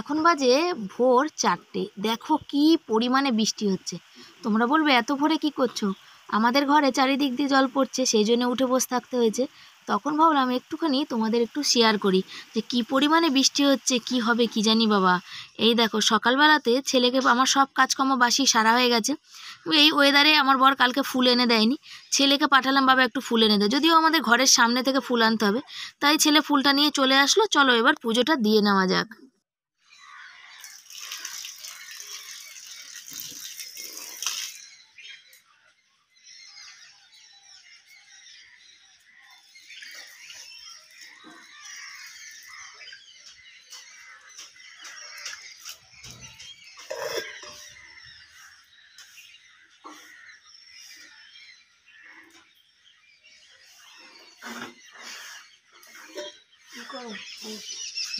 এখন বাজে ভোর চারটে দেখো কি পরিমাণে বৃষ্টি হচ্ছে তোমরা বলবে এত ভোরে কি করছো আমাদের ঘরে চারিদিক দিয়ে জল পড়ছে সেই জন্য উঠে বসে থাকতে হয়েছে তখন ভাবলাম একটুখানি তোমাদের একটু শেয়ার করি যে কি পরিমাণে বৃষ্টি হচ্ছে কি হবে কি জানি বাবা এই দেখো সকালবেলাতে ছেলেকে আমার সব কাজকর্ম বাসি সারা হয়ে গেছে এই ওয়েদারে আমার বর কালকে ফুল এনে দেয়নি ছেলেকে পাঠালাম বাবা একটু ফুল এনে দেয় যদিও আমাদের ঘরের সামনে থেকে ফুল আনতে হবে তাই ছেলে ফুলটা নিয়ে চলে আসলো চলো এবার পুজোটা দিয়ে নেওয়া যাক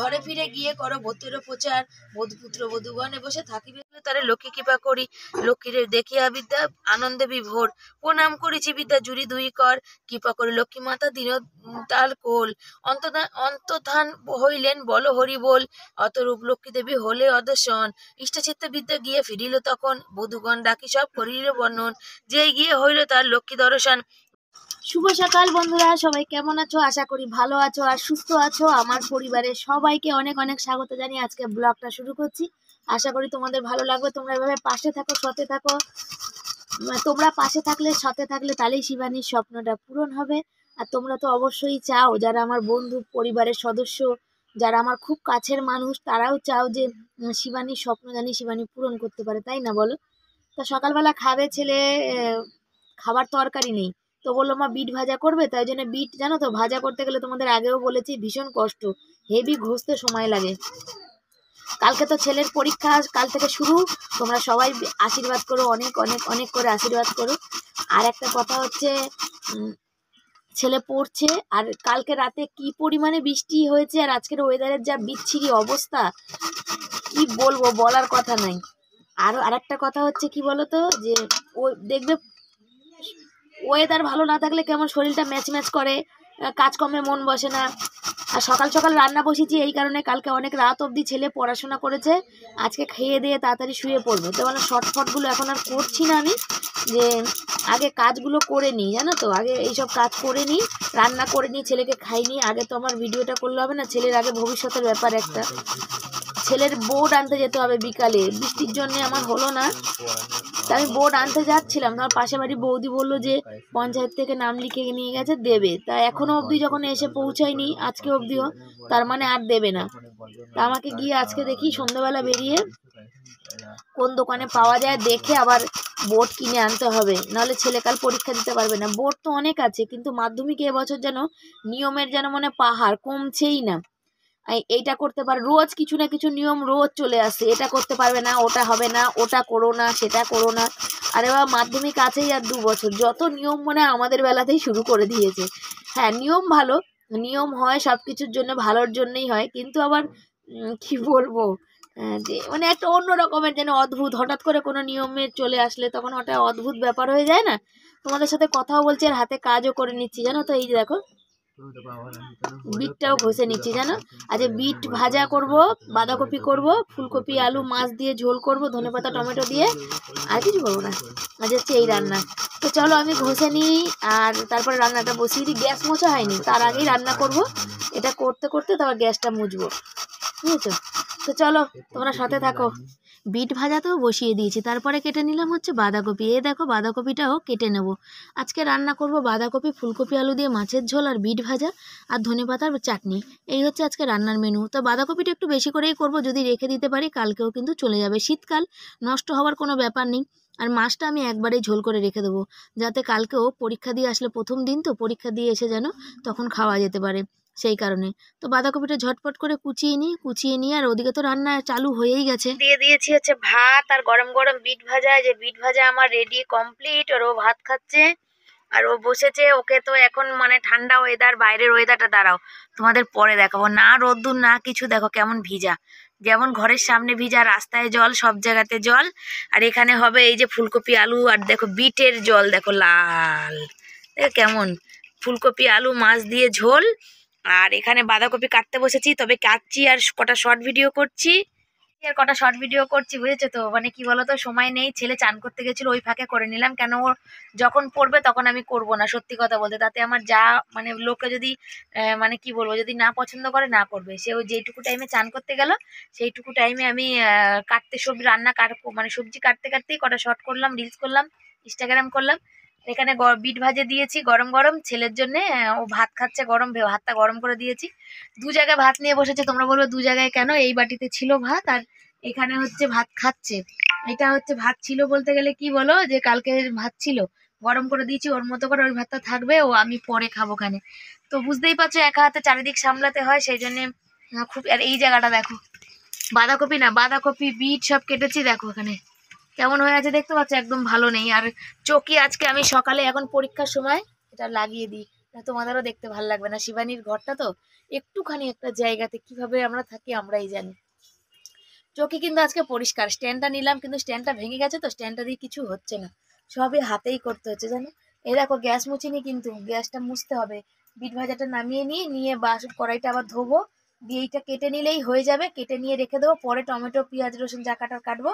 ঘরে ফিরে গিয়ে করো ব্রতেরও প্রচার পুত্র বধুগণে বসে থাকিবে তারে লক্ষ্মী কৃপা করি লক্ষ্মীরে দেখিয়া বিদ্যা আনন্দে বিভোর প্রণাম করিছি বিদ্যা জুড়ি দুই কর কৃপা করি লক্ষ্মী মাতা দিন তাল কোল অন্ত অন্তধান হইলেন বল হরি বল অতরূপ লক্ষ্মী দেবী হলে অদর্শন ইষ্টচিত্ত বিদ্যা গিয়ে ফিরিল তখন বধুগণ ডাকি সব করিল বর্ণন যে গিয়ে হইল তার লক্ষ্মী দর্শন শুভ সকাল বন্ধুরা সবাই কেমন আছো আশা করি ভালো আছো আর সুস্থ আছো আমার পরিবারের সবাইকে অনেক অনেক স্বাগত জানিয়ে আজকে ব্লগটা শুরু করছি আশা করি তোমাদের ভালো লাগবে তোমরা এভাবে পাশে থাকো সতে থাকো তোমরা পাশে থাকলে সাথে থাকলে তাহলেই শিবানীর স্বপ্নটা পূরণ হবে আর তোমরা তো অবশ্যই চাও যারা আমার বন্ধু পরিবারের সদস্য যারা আমার খুব কাছের মানুষ তারাও চাও যে শিবানীর স্বপ্ন জানি শিবানী পূরণ করতে পারে তাই না বলো তা সকালবেলা খাবে ছেলে খাবার তরকারি নেই তো বললো মা বিট ভাজা করবে তাই জন্য বিট জানো তো ভাজা করতে গেলে তোমাদের আগেও বলেছি ভীষণ কষ্ট হেভি ঘষতে সময় লাগে কালকে তো ছেলের পরীক্ষা কাল থেকে শুরু তোমরা সবাই আশীর্বাদ করো অনেক অনেক অনেক করে আশীর্বাদ করো আর একটা কথা হচ্ছে ছেলে পড়ছে আর কালকে রাতে কি পরিমাণে বৃষ্টি হয়েছে আর আজকের ওয়েদারের যা বিচ্ছিরি অবস্থা কি বলবো বলার কথা নাই আর একটা কথা হচ্ছে কি বলতো যে ও দেখবে ওয়েদার ভালো না থাকলে কেমন শরীরটা ম্যাচ ম্যাচ করে কাজকর্মে মন বসে না আর সকাল সকাল রান্না বসেছি এই কারণে কালকে অনেক রাত অবধি ছেলে পড়াশোনা করেছে আজকে খেয়ে দিয়ে তাড়াতাড়ি শুয়ে পড়বো তো মানে শর্টফটগুলো এখন আর করছি না আমি যে আগে কাজগুলো করে নিই জানো তো আগে এইসব কাজ করে নিই রান্না করে নিই ছেলেকে খাই নিই আগে তো আমার ভিডিওটা করলে হবে না ছেলের আগে ভবিষ্যতের ব্যাপার একটা ছেলের বোর্ড আনতে যেতে হবে বিকালে বৃষ্টির জন্যে আমার হলো না তা আচ্ছা, আমি বোর্ড আনতে যাচ্ছিলাম তোমার পাশে বাড়ি বৌদি বললো যে পঞ্চায়েত থেকে নাম লিখে নিয়ে গেছে দেবে তা এখনও অবধি যখন এসে পৌঁছায়নি আজকে অবধিও তার মানে আর দেবে না তা আমাকে গিয়ে আজকে দেখি সন্ধ্যাবেলা বেরিয়ে কোন দোকানে পাওয়া যায় দেখে আবার বোর্ড কিনে আনতে হবে নাহলে ছেলেকাল পরীক্ষা দিতে পারবে না বোর্ড তো অনেক আছে কিন্তু মাধ্যমিকে এবছর যেন নিয়মের যেন মনে পাহাড় কমছেই না এইটা করতে পারে রোজ কিছু না কিছু নিয়ম রোজ চলে আসছে এটা করতে পারবে না ওটা হবে না ওটা করো না সেটা করো না আরে বাবা মাধ্যমিক আছেই আর দু বছর যত নিয়ম মনে আমাদের বেলাতেই শুরু করে দিয়েছে হ্যাঁ নিয়ম ভালো নিয়ম হয় সব কিছুর জন্য ভালোর জন্যই হয় কিন্তু আবার কি বলবো হ্যাঁ, যে মানে একটা অন্য রকমের যেন অদ্ভুত হঠাৎ করে কোনো নিয়মে চলে আসলে তখন ওটা অদ্ভুত ব্যাপার হয়ে যায় না তোমাদের সাথে কথাও বলছি আর হাতে কাজও করে নিচ্ছি জানো তো এই দেখো বিটটাও ঘষে নিচ্ছি জানো আচ্ছা বিট ভাজা করব বাঁধাকপি করব ফুলকপি আলু মাছ দিয়ে ঝোল করব ধনেপাতা টমেটো দিয়ে আর কিছু করবো না আজ হচ্ছে এই রান্না তো চলো আমি ঘষে নিই আর তারপরে রান্নাটা বসিয়ে দিই গ্যাস মোছা হয়নি তার আগেই রান্না করব এটা করতে করতে তারপর গ্যাসটা মুছবো বুঝেছো তো চলো তোমরা সাথে থাকো বিট ভাজাতেও বসিয়ে দিয়েছি তারপরে কেটে নিলাম হচ্ছে বাঁধাকপি এ দেখো বাঁধাকপিটাও কেটে নেব আজকে রান্না করব বাঁধাকপি ফুলকপি আলু দিয়ে মাছের ঝোল আর বিট ভাজা আর ধনে পাতার চাটনি এই হচ্ছে আজকে রান্নার মেনু তো বাঁধাকপিটা একটু বেশি করেই করব যদি রেখে দিতে পারি কালকেও কিন্তু চলে যাবে শীতকাল নষ্ট হওয়ার কোনো ব্যাপার নেই আর মাছটা আমি একবারেই ঝোল করে রেখে দেবো যাতে কালকেও পরীক্ষা দিয়ে আসলে প্রথম দিন তো পরীক্ষা দিয়ে এসে যেন তখন খাওয়া যেতে পারে সেই কারণে তো বাঁধাকপিটা ঝটপট করে কুচিয়ে নিই কুচিয়ে নিয়ে আর ওদিকে তো রান্না চালু হয়েই গেছে দিয়ে দিয়েছি হচ্ছে ভাত আর গরম গরম বিট ভাজা যে বিট ভাজা আমার রেডি কমপ্লিট আর ও ভাত খাচ্ছে আর ও বসেছে ওকে তো এখন মানে ঠান্ডা ওয়েদার বাইরের ওয়েদারটা দাঁড়াও তোমাদের পরে দেখাবো না রোদ্দুর না কিছু দেখো কেমন ভিজা যেমন ঘরের সামনে ভিজা রাস্তায় জল সব জায়গাতে জল আর এখানে হবে এই যে ফুলকপি আলু আর দেখো বিটের জল দেখো লাল কেমন ফুলকপি আলু মাছ দিয়ে ঝোল আর এখানে বাঁধাকপি কাটতে বসেছি তবে কাটছি আর কটা শর্ট ভিডিও করছি আর কটা শর্ট ভিডিও করছি বুঝেছো তো মানে কি বলতো সময় নেই ছেলে চান করতে গেছিলো ওই ফাঁকে করে নিলাম কেন ও যখন পড়বে তখন আমি করব না সত্যি কথা বলতে তাতে আমার যা মানে লোকে যদি মানে কি বলবো যদি না পছন্দ করে না করবে সে ওই যেইটুকু টাইমে চান করতে গেল সেইটুকু টাইমে আমি কাটতে সবজি রান্না কাট মানে সবজি কাটতে কাটতেই কটা শর্ট করলাম রিলস করলাম ইনস্টাগ্রাম করলাম এখানে বিট ভাজে দিয়েছি গরম গরম ছেলের জন্যে ও ভাত খাচ্ছে গরম ভাতটা গরম করে দিয়েছি দু জায়গায় ভাত নিয়ে বসেছে তোমরা বলবে দু জায়গায় কেন এই বাটিতে ছিল ভাত আর এখানে হচ্ছে ভাত খাচ্ছে এটা হচ্ছে ভাত ছিল বলতে গেলে কি বলো যে কালকে ভাত ছিল গরম করে দিয়েছি ওর মতো করে ওই ভাতটা থাকবে ও আমি পরে খাবো খানে তো বুঝতেই পারছো একা হাতে চারিদিক সামলাতে হয় সেই জন্যে খুব আর এই জায়গাটা দেখো বাঁধাকপি না বাঁধাকপি বিট সব কেটেছি দেখো এখানে কেমন হয়ে আছে দেখতে পাচ্ছ একদম ভালো নেই আর চকি আজকে আমি সকালে এখন পরীক্ষার সময় এটা লাগিয়ে দিই তোমাদেরও দেখতে ভালো লাগবে না শিবানীর ঘরটা তো একটুখানি একটা জায়গাতে কিভাবে আমরা থাকি আমরাই জানি চকি কিন্তু আজকে পরিষ্কার স্ট্যান্ডটা নিলাম কিন্তু স্ট্যান্ডটা ভেঙে গেছে তো স্ট্যান্ডটা দিয়ে কিছু হচ্ছে না সবই হাতেই করতে হচ্ছে জানো এ দেখো গ্যাস মুছিনি কিন্তু গ্যাসটা মুছতে হবে বিট ভাজাটা নামিয়ে নিয়ে নিয়ে বাস কড়াইটা আবার ধোবো দিয়ে এইটা কেটে নিলেই হয়ে যাবে কেটে নিয়ে রেখে দেবো পরে টমেটো পেঁয়াজ রসুন জাকাটা কাটবো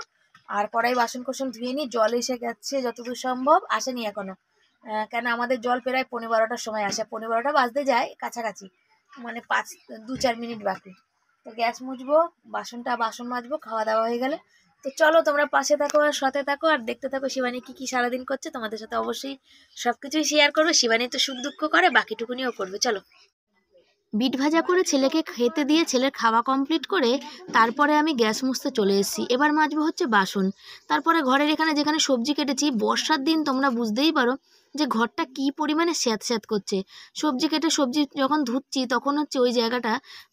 আর কড়াই বাসন কোসন ধুয়ে নিই জল এসে গেছে যতদূর সম্ভব আসেনি এখনও কেন আমাদের জল প্রায় পনেরো বারোটার সময় আসে পনেরো বারোটা বাজতে যায় কাছাকাছি মানে পাঁচ দু চার মিনিট বাকি তো গ্যাস মুছবো বাসনটা বাসন মাজবো খাওয়া দাওয়া হয়ে গেলে তো চলো তোমরা পাশে থাকো আর সাথে থাকো আর দেখতে থাকো শিবানী কী কী সারাদিন করছে তোমাদের সাথে অবশ্যই সব কিছুই শেয়ার করবে শিবানী তো সুখ দুঃখ করে বাকিটুকুনিও করবে চলো বিট ভাজা করে ছেলেকে খেতে দিয়ে ছেলের খাওয়া কমপ্লিট করে তারপরে আমি গ্যাস মুছতে চলে এসেছি এবার মাজবো হচ্ছে বাসন তারপরে ঘরের এখানে যেখানে সবজি কেটেছি বর্ষার দিন তোমরা বুঝতেই পারো যে ঘরটা কি পরিমাণে স্যাঁত স্যাঁত করছে সবজি কেটে সবজি যখন ধুচ্ছি তখন হচ্ছে ওই জায়গাটা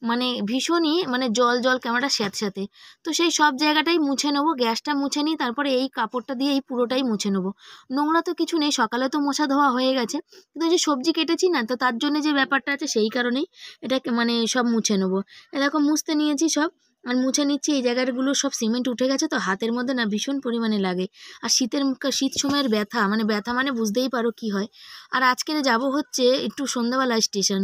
মানে ভীষণই মানে জল জল ক্যামেরাটা স্যাঁত স্যাঁতে তো সেই সব জায়গাটাই মুছে নেবো গ্যাসটা মুছে নিই তারপরে এই কাপড়টা দিয়ে এই পুরোটাই মুছে নেবো নোংরা তো কিছু নেই সকালে তো মোছা ধোয়া হয়ে গেছে কিন্তু যে সবজি কেটেছি না তো তার জন্য যে ব্যাপারটা আছে সেই কারণেই এটা মানে সব মুছে নেবো এরকম মুছতে নিয়েছি সব আর মুছে নিচ্ছি এই জায়গাগুলো সব সিমেন্ট উঠে গেছে তো হাতের মধ্যে না ভীষণ পরিমাণে লাগে আর শীতের শীত সময়ের ব্যথা মানে ব্যথা মানে বুঝতেই পারো কি হয় আর আজকে যাব হচ্ছে একটু সন্ধ্যাবেলা স্টেশন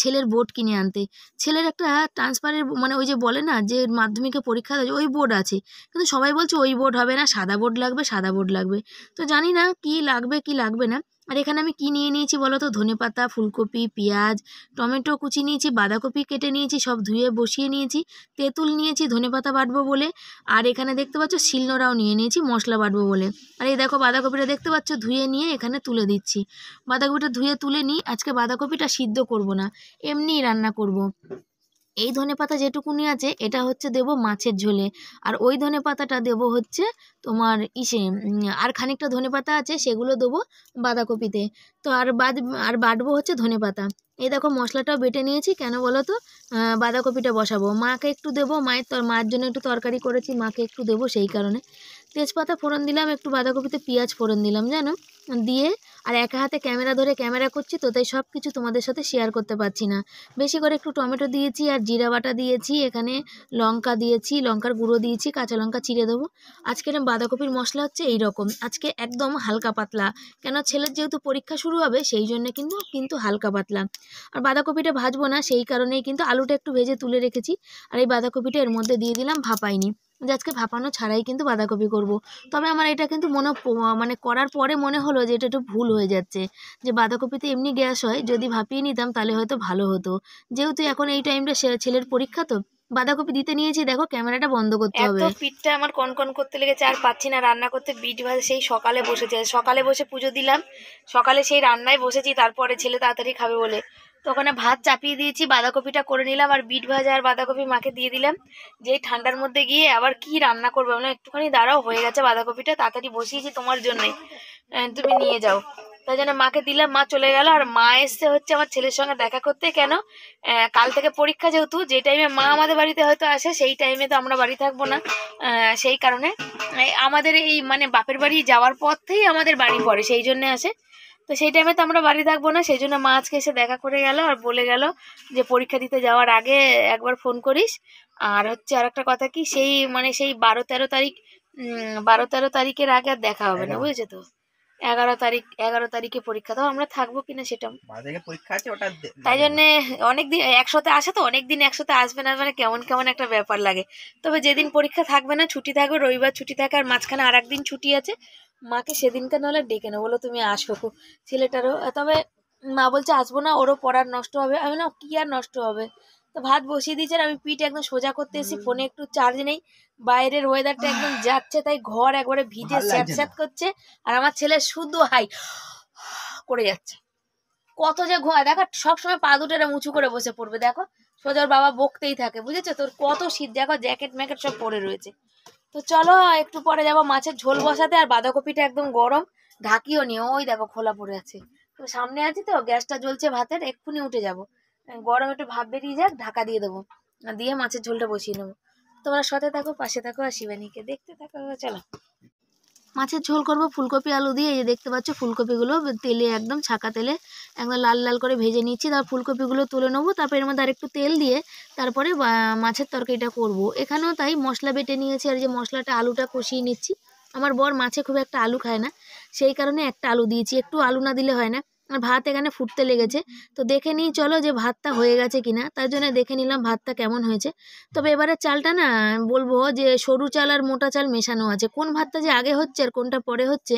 ছেলের বোর্ড কিনে আনতে ছেলের একটা ট্রান্সফারের মানে ওই যে বলে না যে মাধ্যমিকে পরীক্ষা ওই বোর্ড আছে কিন্তু সবাই বলছে ওই বোর্ড হবে না সাদা বোর্ড লাগবে সাদা বোর্ড লাগবে তো জানি না কি লাগবে কি লাগবে না আর এখানে আমি কি নিয়ে নিয়েছি বলো তো ধনে পাতা ফুলকপি পেঁয়াজ টমেটো কুচি নিয়েছি বাঁধাকপি কেটে নিয়েছি সব ধুয়ে বসিয়ে নিয়েছি তেঁতুল নিয়েছি ধনে পাতা বাটবো বলে আর এখানে দেখতে পাচ্ছ শিলনোড়াও নিয়ে নিয়েছি মশলা বাটবো বলে আর এই দেখো বাঁধাকপিটা দেখতে পাচ্ছ ধুয়ে নিয়ে এখানে তুলে দিচ্ছি বাঁধাকপিটা ধুয়ে তুলে নিই আজকে বাঁধাকপিটা সিদ্ধ করব না এমনিই রান্না করব। এই ধনে পাতা যেটুকুনি আছে এটা হচ্ছে দেব মাছের ঝোলে আর ওই ধনে পাতাটা দেবো হচ্ছে তোমার ইসে আর খানিকটা ধনে পাতা আছে সেগুলো দেবো বাঁধাকপিতে তো আর বাদ আর বাটবো হচ্ছে ধনে পাতা এই দেখো মশলাটাও বেটে নিয়েছি কেন বলো তো বাঁধাকপিটা বসাবো মাকে একটু দেবো মায়ের তর মায়ের জন্য একটু তরকারি করেছি মাকে একটু দেবো সেই কারণে তেজপাতা ফোড়ন দিলাম একটু বাঁধাকপিতে পেঁয়াজ ফোড়ন দিলাম জানো দিয়ে আর একা হাতে ক্যামেরা ধরে ক্যামেরা করছি তো তাই সব কিছু তোমাদের সাথে শেয়ার করতে পারছি না বেশি করে একটু টমেটো দিয়েছি আর জিরা বাটা দিয়েছি এখানে লঙ্কা দিয়েছি লঙ্কার গুঁড়ো দিয়েছি কাঁচা লঙ্কা চিড়ে দেবো আজকের বাঁধাকপির মশলা হচ্ছে এই রকম আজকে একদম হালকা পাতলা কেন ছেলের যেহেতু পরীক্ষা শুরু হবে সেই জন্য কিন্তু কিন্তু হালকা পাতলা আর বাঁধাকপিটা ভাজবো না সেই কারণেই কিন্তু আলুটা একটু ভেজে তুলে রেখেছি আর এই বাঁধাকপিটা এর মধ্যে দিয়ে দিলাম ভাপাইনি যে আজকে ভাপানো ছাড়াই কিন্তু বাঁধাকপি করব। তবে আমার এটা কিন্তু মনে মানে করার পরে মনে হলো যে এটা একটু ভুল হয়ে যাচ্ছে যে বাঁধাকপিতে এমনি গ্যাস হয় যদি ভাপিয়ে নিতাম তাহলে হয়তো ভালো হতো যেহেতু এখন এই টাইমটা ছেলের পরীক্ষা তো বাঁধাকপি দিতে নিয়েছি দেখো ক্যামেরাটা বন্ধ করতে হবে পিঠটা আমার কন কন করতে লেগেছে আর পাচ্ছি না রান্না করতে বিট ভাজা সেই সকালে বসেছে সকালে বসে পুজো দিলাম সকালে সেই রান্নায় বসেছি তারপরে ছেলে তাড়াতাড়ি খাবে বলে তো ওখানে ভাত চাপিয়ে দিয়েছি বাঁধাকপিটা করে নিলাম আর বিট ভাজা আর বাঁধাকপি মাকে দিয়ে দিলাম যে ঠান্ডার মধ্যে গিয়ে আবার কি রান্না করবে মানে একটুখানি দাঁড়াও হয়ে গেছে বাঁধাকপিটা তাড়াতাড়ি বসিয়েছি তোমার জন্যে তুমি নিয়ে যাও তাই জন্য মাকে দিলাম মা চলে গেল আর মা এসছে হচ্ছে আমার ছেলের সঙ্গে দেখা করতে কেন কাল থেকে পরীক্ষা যেহেতু যে টাইমে মা আমাদের বাড়িতে হয়তো আসে সেই টাইমে তো আমরা বাড়ি থাকবো না সেই কারণে আমাদের এই মানে বাপের বাড়ি যাওয়ার পথেই আমাদের বাড়ি পড়ে সেই জন্য আসে তো সেই টাইমে তো আমরা বাড়ি থাকবো না সেই জন্য মা আজকে এসে দেখা করে গেল আর বলে গেল যে পরীক্ষা দিতে যাওয়ার আগে একবার ফোন করিস আর হচ্ছে আর একটা কথা কি সেই মানে সেই বারো তেরো তারিখ বারো তেরো তারিখের আগে আর দেখা হবে না বুঝেছো তো এগারো তারিখ এগারো তারিখে পরীক্ষা তো আমরা থাকবো কিনা সেটা পরীক্ষা আছে ওটা তাই মানে জন্যে অনেকদিন একসাথে আসে তো অনেকদিন একসাথে আসবে না মানে কেমন কেমন একটা ব্যাপার লাগে তবে যেদিন পরীক্ষা থাকবে না ছুটি থাকবে রবিবার ছুটি থাকে আর মাঝখানে আর একদিন ছুটি আছে মাকে সেদিনকে নাহলে ডেকে নেবো বলো তুমি আসো ছেলেটারও তবে মা বলছে আসবো না ওরও পড়ার নষ্ট হবে আমি না কি আর নষ্ট হবে তো ভাত বসিয়ে দিয়েছে আর আমি পিঠ একদম সোজা করতে এসেছি ফোনে একটু চার্জ নেই বাইরের ওয়েদারটা একদম যাচ্ছে তাই ঘর একবারে ভিজে স্যাট করছে আর আমার ছেলে শুধু হাই করে যাচ্ছে কত যে ঘোয়া দেখো সবসময় পা দুটো উঁচু করে বসে পড়বে দেখো সোজা ওর বাবা বকতেই থাকে বুঝেছো তোর কত শীত দেখো জ্যাকেট ম্যাকেট সব পরে রয়েছে তো চলো একটু পরে যাবো মাছের ঝোল বসাতে আর বাঁধাকপিটা একদম গরম ঢাকিও নিও ওই দেখো খোলা পড়ে আছে তো সামনে আছি তো গ্যাসটা জ্বলছে ভাতের এক্ষুনি উঠে যাব গরম একটু ভাব বেরিয়ে যাক ঢাকা দিয়ে দেবো দিয়ে মাছের ঝোলটা বসিয়ে নেবো তোমরা সাথে থাকো পাশে থাকো আর শিবানীকে দেখতে থাকো চলো মাছের ঝোল করব ফুলকপি আলু দিয়ে এই যে দেখতে পাচ্ছ ফুলকপিগুলো তেলে একদম ছাকা তেলে একদম লাল লাল করে ভেজে নিচ্ছি তার ফুলকপিগুলো তুলে নেবো তারপর এর মধ্যে আরেকটু তেল দিয়ে তারপরে মাছের তরকারিটা করব। এখানেও তাই মশলা বেটে নিয়েছি আর যে মশলাটা আলুটা কষিয়ে নিচ্ছি আমার বর মাছে খুব একটা আলু খায় না সেই কারণে একটা আলু দিয়েছি একটু আলু না দিলে হয় না আর ভাত এখানে ফুটতে লেগেছে তো দেখে নিই চলো যে ভাতটা হয়ে গেছে কিনা তার জন্য দেখে নিলাম ভাতটা কেমন হয়েছে তবে এবারে চালটা না বলবো যে সরু চাল আর মোটা চাল মেশানো আছে কোন ভাতটা যে আগে হচ্ছে আর কোনটা পরে হচ্ছে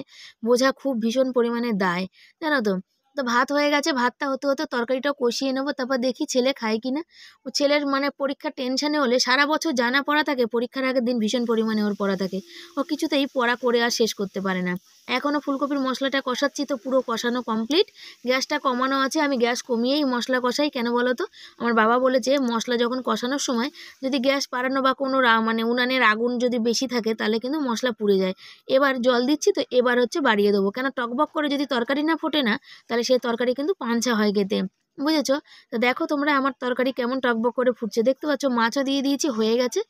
বোঝা খুব ভীষণ পরিমাণে দায় জানো তো তো ভাত হয়ে গেছে ভাতটা হতে হতে তরকারিটাও কষিয়ে নেবো তারপর দেখি ছেলে খায় কি না ও ছেলের মানে পরীক্ষা টেনশানে হলে সারা বছর জানা পড়া থাকে পরীক্ষার আগের দিন ভীষণ পরিমাণে ওর পড়া থাকে ও কিছুতেই পড়া করে আর শেষ করতে পারে না এখনও ফুলকপির মশলাটা কষাচ্ছি তো পুরো কষানো কমপ্লিট গ্যাসটা কমানো আছে আমি গ্যাস কমিয়েই মশলা কষাই কেন বলো তো আমার বাবা বলেছে মশলা যখন কষানোর সময় যদি গ্যাস বাড়ানো বা কোনো মানে উনানের আগুন যদি বেশি থাকে তাহলে কিন্তু মশলা পুড়ে যায় এবার জল দিচ্ছি তো এবার হচ্ছে বাড়িয়ে দেবো কেন টকবক করে যদি তরকারি না ফোটে না তাহলে সেই তরকারি কিন্তু পাঞ্ছা হয় খেতে বুঝেছো তো দেখো তোমরা আমার তরকারি কেমন টকবক করে ফুটছে দেখতে পাচ্ছ মাছও দিয়ে দিয়েছি হয়ে গেছে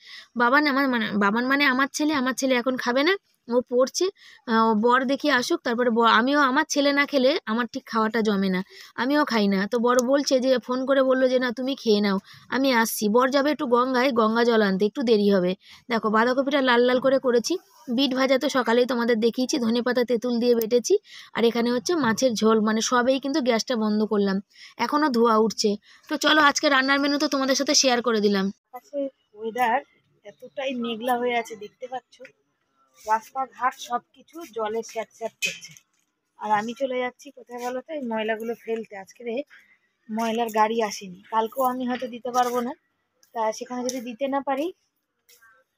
বাবান আমার মানে বাবান মানে আমার ছেলে আমার ছেলে এখন খাবে না ও পড়ছে ও বর দেখি আসুক তারপরে আমিও আমার ছেলে না খেলে আমার ঠিক খাওয়াটা জমে না আমিও খাই না তো বর বলছে যে ফোন করে বললো যে না তুমি খেয়ে নাও আমি আসছি বর যাবে একটু গঙ্গায় গঙ্গা জল আনতে একটু দেরি হবে দেখো বাঁধাকপিটা লাল লাল করে করেছি বিট ভাজা তো সকালেই তোমাদের দেখিয়েছি ধনে পাতা তেঁতুল দিয়ে বেটেছি আর এখানে হচ্ছে মাছের ঝোল মানে সবেই কিন্তু গ্যাসটা বন্ধ করলাম এখনও ধোয়া উঠছে তো চলো আজকে রান্নার মেনু তো তোমাদের সাথে শেয়ার করে দিলাম ওয়েদার এতটাই মেঘলা হয়ে আছে দেখতে পাচ্ছ রাস্তাঘাট সব কিছু জলে স্যাট স্যাট করছে আর আমি চলে যাচ্ছি কোথায় বলো তো এই ময়লাগুলো ফেলতে আজকে রে ময়লার গাড়ি আসেনি কালকেও আমি হয়তো দিতে পারবো না তা সেখানে যদি দিতে না পারি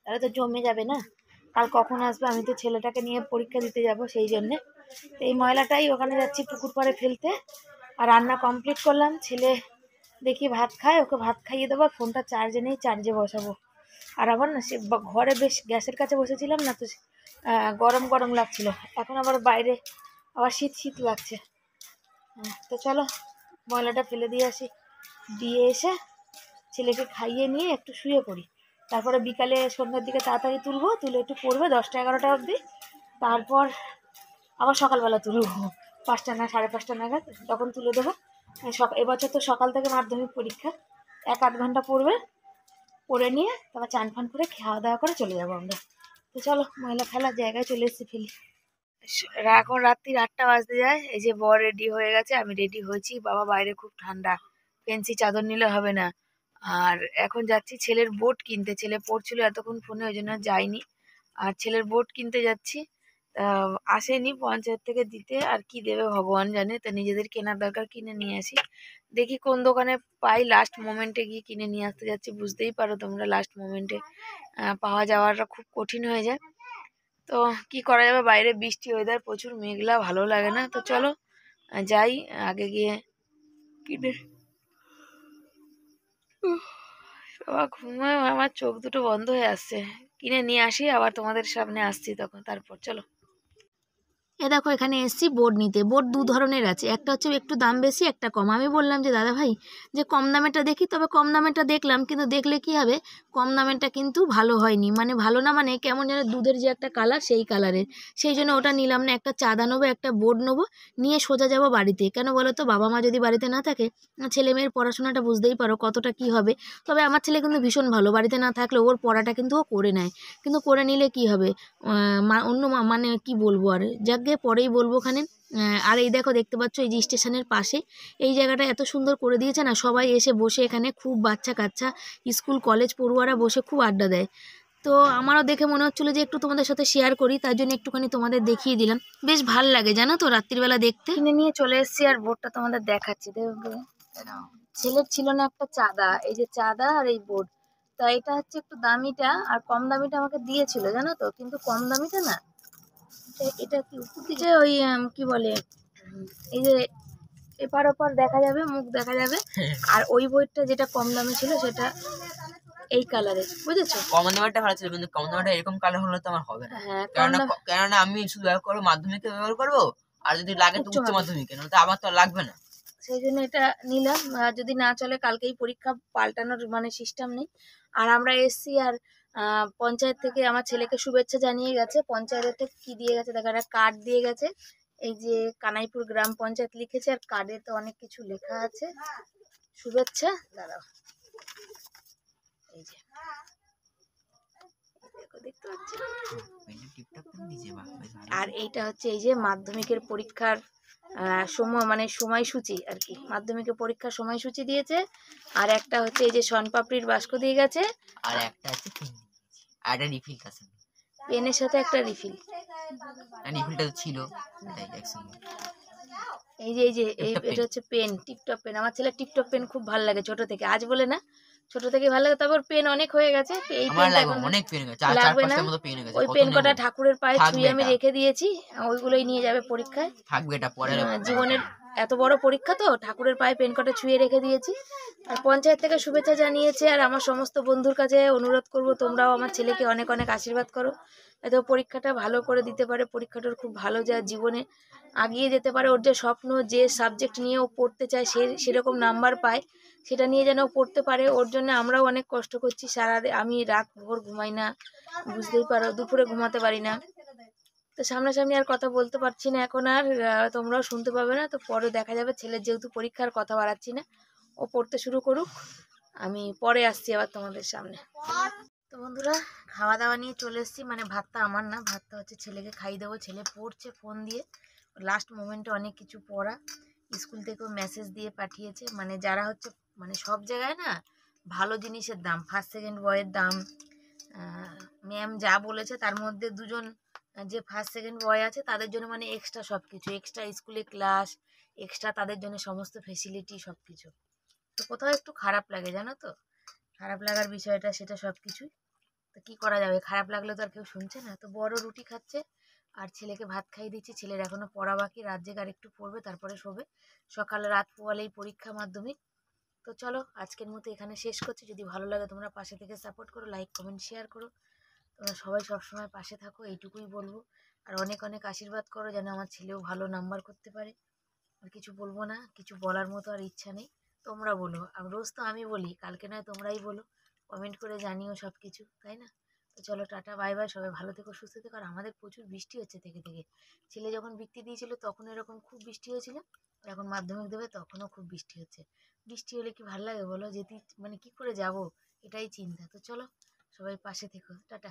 তাহলে তো জমে যাবে না কাল কখন আসবে আমি তো ছেলেটাকে নিয়ে পরীক্ষা দিতে যাব সেই জন্যে এই ময়লাটাই ওখানে যাচ্ছি পুকুর পাড়ে ফেলতে আর রান্না কমপ্লিট করলাম ছেলে দেখি ভাত খায় ওকে ভাত খাইয়ে দেবো ফোনটা চার্জে নেই চার্জে বসাবো আর আবার না সে ঘরে বেশ গ্যাসের কাছে বসেছিলাম না তো গরম গরম লাগছিল এখন আবার বাইরে আবার শীত শীত লাগছে তো চলো ময়লাটা ফেলে দিয়ে আসি দিয়ে এসে ছেলেকে খাইয়ে নিয়ে একটু শুয়ে পড়ি তারপরে বিকালে সন্ধ্যার দিকে তাড়াতাড়ি তুলবো তুলে একটু পড়বে দশটা এগারোটা অবধি তারপর আবার সকালবেলা তুলবো পাঁচটা না সাড়ে পাঁচটা নাগাদ তখন তুলে দেবো এবছর তো সকাল থেকে মাধ্যমিক পরীক্ষা এক আধ ঘন্টা পড়বে পড়ে নিয়ে তারপর চান ফান করে খাওয়া দাওয়া করে চলে যাবো আমরা তো চলো মহিলা খেলার জায়গায় চলে এসেছি ফেলি এখন রাত্রির আটটা বাজতে যায় এই যে বর রেডি হয়ে গেছে আমি রেডি হয়েছি বাবা বাইরে খুব ঠান্ডা ফেন্সি চাদর নিলে হবে না আর এখন যাচ্ছি ছেলের বোট কিনতে ছেলে পড়ছিল এতক্ষণ ফোনে ওই জন্য যাইনি আর ছেলের বোট কিনতে যাচ্ছি আসেনি পঞ্চায়েত থেকে দিতে আর কি দেবে ভগবান জানে তা নিজেদের কেনার দরকার কিনে নিয়ে আসি দেখি কোন দোকানে পাই লাস্ট মোমেন্টে গিয়ে কিনে নিয়ে আসতে যাচ্ছি বুঝতেই পারো তোমরা লাস্ট মোমেন্টে পাওয়া যাওয়াটা খুব কঠিন হয়ে যায় তো কি করা যাবে বাইরে বৃষ্টি ওয়েদার প্রচুর মেঘলা ভালো লাগে না তো চলো যাই আগে গিয়ে কিনে বাবা ঘুমায় আমার চোখ দুটো বন্ধ হয়ে আসছে কিনে নিয়ে আসি আবার তোমাদের সামনে আসছি তখন তারপর চলো এ দেখো এখানে এসছি বোর্ড নিতে বোর্ড দু ধরনের আছে একটা হচ্ছে একটু দাম বেশি একটা কম আমি বললাম যে দাদা ভাই যে কম দামেরটা দেখি তবে কম দামেরটা দেখলাম কিন্তু দেখলে কি হবে কম দামেরটা কিন্তু ভালো হয়নি মানে ভালো না মানে কেমন যেন দুধের যে একটা কালার সেই কালারের সেই জন্য ওটা নিলাম না একটা চাঁদা নেবো একটা বোর্ড নেবো নিয়ে সোজা যাব বাড়িতে কেন বলো তো বাবা মা যদি বাড়িতে না থাকে ছেলে মেয়ের পড়াশোনাটা বুঝতেই পারো কতটা কি হবে তবে আমার ছেলে কিন্তু ভীষণ ভালো বাড়িতে না থাকলে ওর পড়াটা কিন্তু ও করে নেয় কিন্তু করে নিলে কি হবে অন্য মানে কি বলবো আর যাকে দিয়ে পরেই বলবো ওখানে আর এই দেখো দেখতে পাচ্ছ এই যে স্টেশনের পাশে এই জায়গাটা এত সুন্দর করে দিয়েছে না সবাই এসে বসে এখানে খুব বাচ্চা কাচ্চা স্কুল কলেজ পড়ুয়ারা বসে খুব আড্ডা দেয় তো আমারও দেখে মনে হচ্ছিলো যে একটু তোমাদের সাথে শেয়ার করি তার জন্য একটুখানি তোমাদের দেখিয়ে দিলাম বেশ ভাল লাগে জানো তো রাত্রিবেলা দেখতে কিনে নিয়ে চলে এসছি আর বোর্ডটা তোমাদের দেখাচ্ছি ছেলের ছিল না একটা চাঁদা এই যে চাঁদা আর এই বোর্ড তা এটা হচ্ছে একটু দামিটা আর কম দামিটা আমাকে দিয়েছিল জানো তো কিন্তু কম দামিটা না এটা কি যে ওই কি বলে এই যে এপার ওপার দেখা যাবে মুখ দেখা যাবে হ্যাঁ। আর ওই বইটা যেটা কম দামে ছিল সেটা এই কালারে বুঝেছো কম নাম্বারটা ভালো ছিল কিন্তু কম নাম্বারটা এরকম কালার হলে তো আমার হবে না হ্যাঁ, কেননা কেননা আমি শুধু ব্যবহার করবো মাধ্যমিকে ব্যবহার করবো আর যদি লাগে তো উচ্চ মাধ্যমিকে না তো আমার তো লাগবে না সেই জন্য এটা নিলাম যদি না চলে কালকেই পরীক্ষা পাল্টানোর মানে সিস্টেম নেই আর আমরা এসছি আর পঞ্চায়েত থেকে আমার ছেলেকে শুভেচ্ছা জানিয়ে গেছে পঞ্চায়েতের থেকে কী দিয়ে গেছে দেখো একটা কার্ড দিয়ে গেছে এই যে কানাইপুর গ্রাম পঞ্চায়েত লিখেছে আর কার্ডে তো অনেক কিছু লেখা আছে শুভেচ্ছা দাঁড়াও এই যে আর এইটা হচ্ছে এই যে মাধ্যমিকের পরীক্ষার সময় মানে সময়সূচি আর কি মাধ্যমিকের পরীক্ষার সময়সূচি দিয়েছে আর একটা হচ্ছে এই যে সনপাপড়ির বাস্ক দিয়ে গেছে আর একটা হচ্ছে আর একটা রিফিল কাছে পেনের সাথে একটা রিফিল রিফিলটা তো ছিল এই যে এই যে এটা হচ্ছে পেন টিপটপ পেন আমার ছেলে টিপটপ পেন খুব ভালো লাগে ছোট থেকে আজ বলে না ছোট থেকে ভালো লাগে তারপর পেন অনেক হয়ে গেছে এই অনেক পেন গেছে চার মতো পেন গেছে ওই পেন কটা ঠাকুরের পায়ে ছুঁয়ে আমি রেখে দিয়েছি ওইগুলোই নিয়ে যাবে পরীক্ষায় থাকবে এটা পরে জীবনের এত বড় পরীক্ষা তো ঠাকুরের পায়ে পেন কটা ছুঁয়ে রেখে দিয়েছি আর পঞ্চায়েত থেকে শুভেচ্ছা জানিয়েছে আর আমার সমস্ত বন্ধুর কাছে অনুরোধ করব তোমরাও আমার ছেলেকে অনেক অনেক আশীর্বাদ করো এত পরীক্ষাটা ভালো করে দিতে পারে পরীক্ষাটার খুব ভালো যা জীবনে আগিয়ে যেতে পারে ওর যে স্বপ্ন যে সাবজেক্ট নিয়ে ও পড়তে চায় সে সেরকম নাম্বার পায় সেটা নিয়ে যেন পড়তে পারে ওর জন্য আমরাও অনেক কষ্ট করছি সারা আমি রাত ভোর ঘুমাই না বুঝতেই পারো দুপুরে ঘুমাতে পারি না তো সামনাসামনি আর কথা বলতে পারছি না এখন আর তোমরাও শুনতে পাবে না তো পরে দেখা যাবে ছেলের যেহেতু পরীক্ষার কথা বাড়াচ্ছি না ও পড়তে শুরু করুক আমি পরে আসছি আবার তোমাদের সামনে তো বন্ধুরা খাওয়া দাওয়া নিয়ে চলে এসেছি মানে ভাতটা আমার না ভাতটা হচ্ছে ছেলেকে খাই দেবো ছেলে পড়ছে ফোন দিয়ে লাস্ট মোমেন্টে অনেক কিছু পড়া স্কুল থেকেও মেসেজ দিয়ে পাঠিয়েছে মানে যারা হচ্ছে মানে সব জায়গায় না ভালো জিনিসের দাম ফার্স্ট সেকেন্ড বয়ের দাম ম্যাম যা বলেছে তার মধ্যে দুজন যে ফার্স্ট সেকেন্ড বয় আছে তাদের জন্য মানে এক্সট্রা সব কিছু এক্সট্রা স্কুলে ক্লাস এক্সট্রা তাদের জন্য সমস্ত ফেসিলিটি সব কিছু তো কোথাও একটু খারাপ লাগে জানো তো খারাপ লাগার বিষয়টা সেটা সব কিছুই তো কী করা যাবে খারাপ লাগলে তো আর কেউ শুনছে না তো বড় রুটি খাচ্ছে আর ছেলেকে ভাত খাইয়ে দিচ্ছি ছেলের এখনও পড়া বাকি রাত জেগে আর একটু পড়বে তারপরে শোবে সকালে রাত পোয়ালেই পরীক্ষা মাধ্যমিক তো চলো আজকের মতো এখানে শেষ করছি যদি ভালো লাগে তোমরা পাশে থেকে সাপোর্ট করো লাইক কমেন্ট শেয়ার করো তোমরা সবাই সবসময় পাশে থাকো এইটুকুই বলবো আর অনেক অনেক আশীর্বাদ করো যেন আমার ছেলেও ভালো নাম্বার করতে পারে আর কিছু বলবো না কিছু বলার মতো আর ইচ্ছা নেই তোমরা বলো রোজ তো আমি বলি কালকে নয় তোমরাই বলো কমেন্ট করে জানিও সব কিছু তাই না তো চলো টাটা বাই বাই সবাই ভালো থেকো সুস্থ থেকো আর আমাদের প্রচুর বৃষ্টি হচ্ছে থেকে থেকে ছেলে যখন বৃত্তি দিয়েছিল তখন এরকম খুব বৃষ্টি হয়েছিল এখন মাধ্যমিক দেবে তখনও খুব বৃষ্টি হচ্ছে বৃষ্টি হলে কি ভালো লাগে বলো যেতে মানে কি করে যাব এটাই চিন্তা তো চলো সবাই পাশে থেকো টাটা